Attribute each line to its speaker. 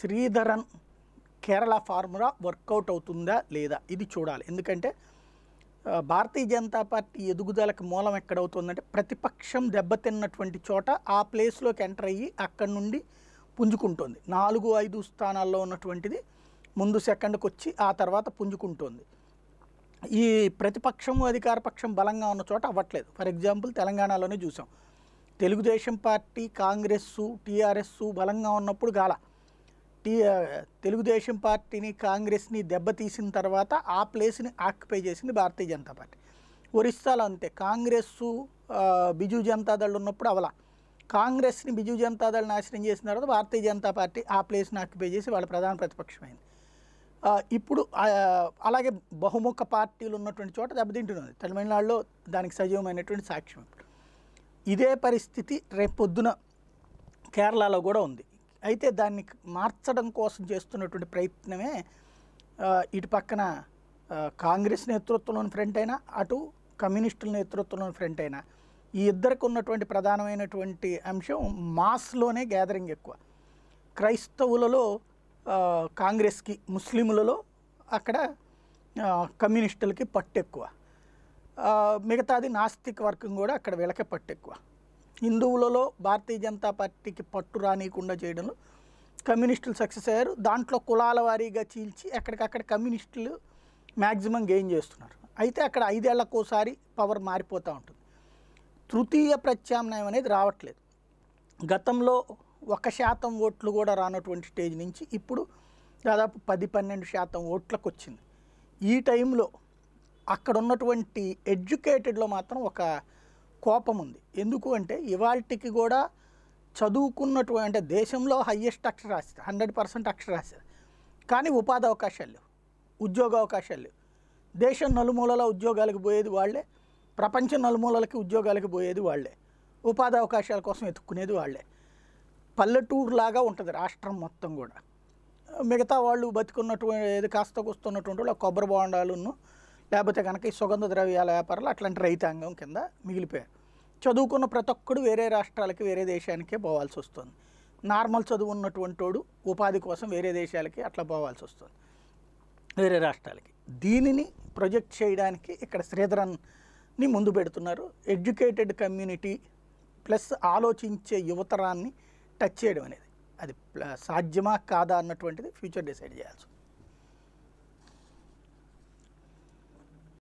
Speaker 1: Sridharan Kerala formula work out అవుతుందా లేదా ఇది చూడాలి ఎందుకంటే భారతీయ జనతా పార్టీ ఎదుగుదలకు మూలం ఎక్కడవుతుందంటే ప్రతిపక్షం దెబ్బతిన్నటువంటి చోట ఆ ప్లేస్లోకి ఎంటర్ అయ్యి అక్కడి నుండి పుంజుకుంటుంది నాలుగు ఐదు స్థానాల్లో ఉన్నటువంటిది ముందు సెకండ్కి వచ్చి ఆ తర్వాత పుంజుకుంటుంది ఈ ప్రతిపక్షము అధికార పక్షం బలంగా ఉన్న చోట అవ్వట్లేదు ఫర్ ఎగ్జాంపుల్ తెలంగాణలోనే చూసాం తెలుగుదేశం పార్టీ కాంగ్రెస్ టీఆర్ఎస్ బలంగా ఉన్నప్పుడు గాల టీ తెలుగుదేశం పార్టీని కాంగ్రెస్ని దెబ్బతీసిన తర్వాత ఆ ప్లేస్ని ఆక్యుపై చేసింది భారతీయ జనతా పార్టీ ఒరిస్సాలో అంతే కాంగ్రెస్ బిజు జనతాదళ్ ఉన్నప్పుడు అవలా కాంగ్రెస్ని బిజు జనతాదళ్ నాశనం చేసిన తర్వాత భారతీయ జనతా పార్టీ ఆ ప్లేస్ని ఆక్యుపై చేసి వాళ్ళ ప్రధాన ప్రతిపక్షమైంది ఇప్పుడు అలాగే బహుముఖ పార్టీలు ఉన్నటువంటి చోట దెబ్బతింటున్నది తమిళనాడులో దానికి సజీవమైనటువంటి సాక్ష్యం ఇప్పుడు ఇదే పరిస్థితి పొద్దున కేరళలో కూడా ఉంది అయితే దాన్ని మార్చడం కోసం చేస్తున్నటువంటి ప్రయత్నమే ఇటు పక్కన కాంగ్రెస్ నేతృత్వంలోని ఫ్రంట్ అయినా అటు కమ్యూనిస్టుల నేతృత్వంలోని ఫ్రంట్ అయినా ఈ ఇద్దరికి ఉన్నటువంటి ప్రధానమైనటువంటి అంశం మాస్లోనే గ్యాదరింగ్ ఎక్కువ క్రైస్తవులలో కాంగ్రెస్కి ముస్లింలలో అక్కడ కమ్యూనిస్టులకి పట్టు ఎక్కువ మిగతాది నాస్తిక వర్గం కూడా అక్కడ వీళ్ళకే పట్టు ఎక్కువ హిందువులలో భారతీయ జనతా పార్టీకి పట్టు రానియకుండా చేయడంలో కమ్యూనిస్టులు సక్సెస్ అయ్యారు దాంట్లో కులాల వారీగా చీల్చి ఎక్కడికక్కడ కమ్యూనిస్టులు మ్యాక్సిమం గెయిన్ చేస్తున్నారు అయితే అక్కడ ఐదేళ్లకోసారి పవర్ మారిపోతూ ఉంటుంది తృతీయ ప్రత్యామ్నాయం అనేది రావట్లేదు గతంలో ఒక శాతం ఓట్లు కూడా రానటువంటి స్టేజ్ నుంచి ఇప్పుడు దాదాపు పది పన్నెండు శాతం ఓట్లకు వచ్చింది ఈ టైంలో అక్కడ ఉన్నటువంటి ఎడ్యుకేటెడ్లో మాత్రం ఒక కోపం ఉంది ఎందుకు అంటే ఇవాళకి కూడా చదువుకున్నటువంటి అంటే దేశంలో హయ్యెస్ట్ అక్షరాస్యత హండ్రెడ్ పర్సెంట్ అక్షరాస్యత కానీ ఉపాధి అవకాశాలు లేవు ఉద్యోగ అవకాశాలు లేవు దేశం నలుమూలల ఉద్యోగాలకు పోయేది వాళ్ళే ప్రపంచ నలుమూలలకి ఉద్యోగాలకు పోయేది వాళ్ళే ఉపాధి అవకాశాల కోసం ఎత్తుక్కునేది వాళ్ళే పల్లెటూరులాగా ఉంటుంది రాష్ట్రం మొత్తం కూడా మిగతా వాళ్ళు బతికున్నటువంటి ఏది కాస్త కూస్తున్నటువంటి వాళ్ళు కొబ్బరి బాండాలను లేకపోతే కనుక ఈ సుగంధ ద్రవ్యాల వ్యాపారాలు అట్లాంటి రైతాంగం కింద మిగిలిపోయారు చదువుకున్న ప్రతి ఒక్కడు వేరే రాష్ట్రాలకి వేరే దేశానికే పోవాల్సి వస్తుంది నార్మల్ చదువు ఉన్నటువంటి వాడు ఉపాధి కోసం వేరే దేశాలకి అట్లా పోవాల్సి వస్తుంది వేరే రాష్ట్రాలకి దీనిని ప్రొజెక్ట్ చేయడానికి ఇక్కడ శ్రీధరన్ని ముందు పెడుతున్నారు ఎడ్యుకేటెడ్ కమ్యూనిటీ ప్లస్ ఆలోచించే యువతరాన్ని టచ్ చేయడం అనేది అది సాధ్యమా కాదా అన్నటువంటిది ఫ్యూచర్ డిసైడ్ చేయాల్సి